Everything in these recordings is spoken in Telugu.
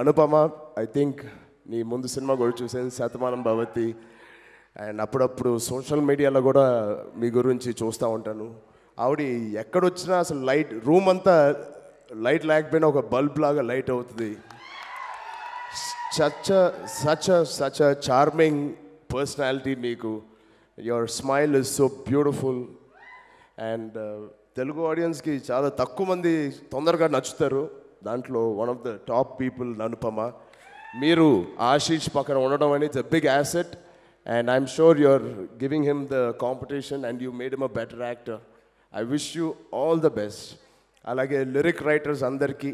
అనుపమ ఐ థింక్ నీ ముందు సినిమా కూడా చూసాను శతమానం భవతి అండ్ అప్పుడప్పుడు సోషల్ మీడియాలో కూడా మీ గురించి చూస్తూ ఉంటాను ఆవిడ ఎక్కడొచ్చినా అసలు లైట్ రూమ్ అంతా లైట్ లేకపోయినా ఒక బల్బ్ లాగా లైట్ అవుతుంది such such such charming personality నీకు your smile is so beautiful and Telugu ఆడియన్స్కి చాలా తక్కువ మంది తొందరగా నచ్చుతారు దాంట్లో one of the top people Anupama మీరు ఆశీష్ పక్కన ఉండడం అనేది it's a big asset and I'm sure you are giving him the competition and you made him a better actor I wish you all the best అలాగే లిరిక్ రైటర్స్ అందరికీ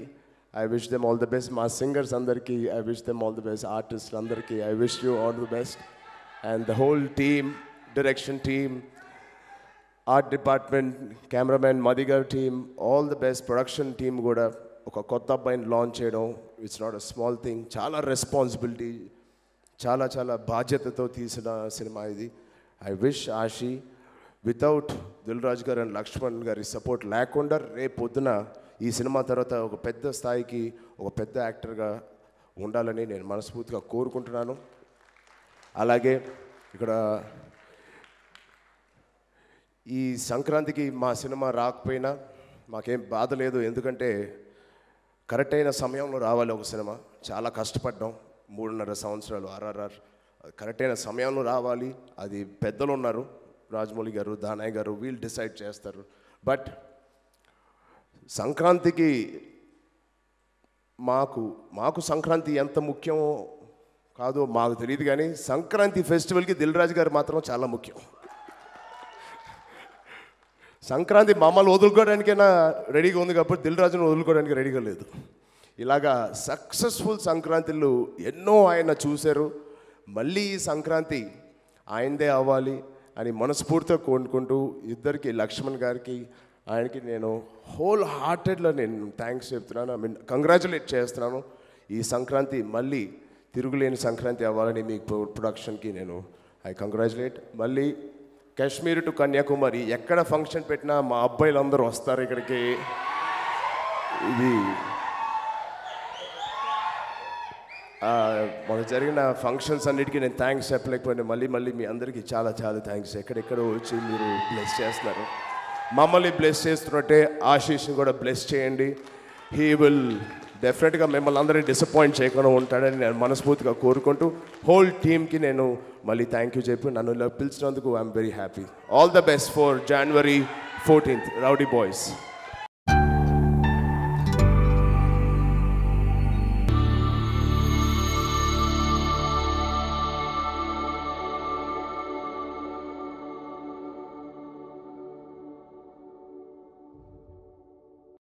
I wish them all the best మా సింగర్స్ అందరికీ I wish them all the best artist అందరికీ I wish you all the best and the whole team direction team art department cameramen మదిగర్ team all the best production team కూడా ఒక కొత్త అబ్బాయిని లాంచ్ చేయడం it's not a small thing చాలా రెస్పాన్సిబిలిటీ చాలా చాలా బాధ్యతతో తీసిన సినిమా ఇది I wish Ashi without Dilraj garu and Laxman గారి సపోర్ట్ లేకుండా రేపు పొద్దున ఈ సినిమా తర్వాత ఒక పెద్ద స్థాయికి ఒక పెద్ద యాక్టర్గా ఉండాలని నేను మనస్ఫూర్తిగా కోరుకుంటున్నాను అలాగే ఇక్కడ ఈ సంక్రాంతికి మా సినిమా రాకపోయినా మాకేం బాధ లేదు ఎందుకంటే కరెక్ట్ అయిన సమయంలో రావాలి ఒక సినిమా చాలా కష్టపడ్డాం మూడున్నర సంవత్సరాలు ఆర్ఆర్ఆర్ కరెక్ట్ అయిన సమయంలో రావాలి అది పెద్దలు ఉన్నారు రాజమౌళి గారు దానయ్య గారు వీళ్ళు డిసైడ్ చేస్తారు బట్ సంక్రాంతికి మాకు మాకు సంక్రాంతి ఎంత ముఖ్యమో కాదో మాకు తెలియదు కానీ సంక్రాంతి ఫెస్టివల్కి దిల్ రాజు గారు మాత్రం చాలా ముఖ్యం సంక్రాంతి మమ్మల్ని వదులుకోవడానికైనా రెడీగా ఉంది కాబట్టి దిల్ రాజును వదులుకోవడానికి రెడీగా లేదు ఇలాగా సక్సెస్ఫుల్ సంక్రాంతిలు ఎన్నో ఆయన చూశారు మళ్ళీ ఈ సంక్రాంతి ఆయనదే అవ్వాలి అని మనస్ఫూర్తిగా కోరుకుంటూ ఇద్దరికి లక్ష్మణ్ గారికి ఆయనకి నేను హోల్ హార్టెడ్లో నేను థ్యాంక్స్ చెప్తున్నాను ఐ మీన్ కంగ్రాచులేట్ చేస్తున్నాను ఈ సంక్రాంతి మళ్ళీ తిరుగులేని సంక్రాంతి అవ్వాలని మీ ప్రొడక్షన్కి నేను ఐ కంగ్రాచులేట్ మళ్ళీ కాశ్మీర్ టు కన్యాకుమారి ఎక్కడ ఫంక్షన్ పెట్టినా మా అబ్బాయిలు అందరూ వస్తారు ఇక్కడికి ఇది మనకు జరిగిన ఫంక్షన్స్ అన్నిటికీ నేను థ్యాంక్స్ చెప్పలేకపోయినా మళ్ళీ మళ్ళీ మీ అందరికీ చాలా చాలా థ్యాంక్స్ ఎక్కడెక్కడో వచ్చి మీరు బ్లెస్ చేస్తున్నారు మమ్మల్ని బ్లెస్ చేస్తున్నట్టే ఆశీస్ని కూడా బ్లెస్ చేయండి హీ విల్ డెఫినెట్గా మిమ్మల్ని అందరినీ డిసప్పాయింట్ చేయకుండా ఉంటాడని నేను మనస్ఫూర్తిగా కోరుకుంటూ హోల్ టీమ్కి నేను మళ్ళీ థ్యాంక్ యూ చెప్పి నన్ను పిలిచినందుకు I'm very happy all the best for January fourteenth Rowdy boys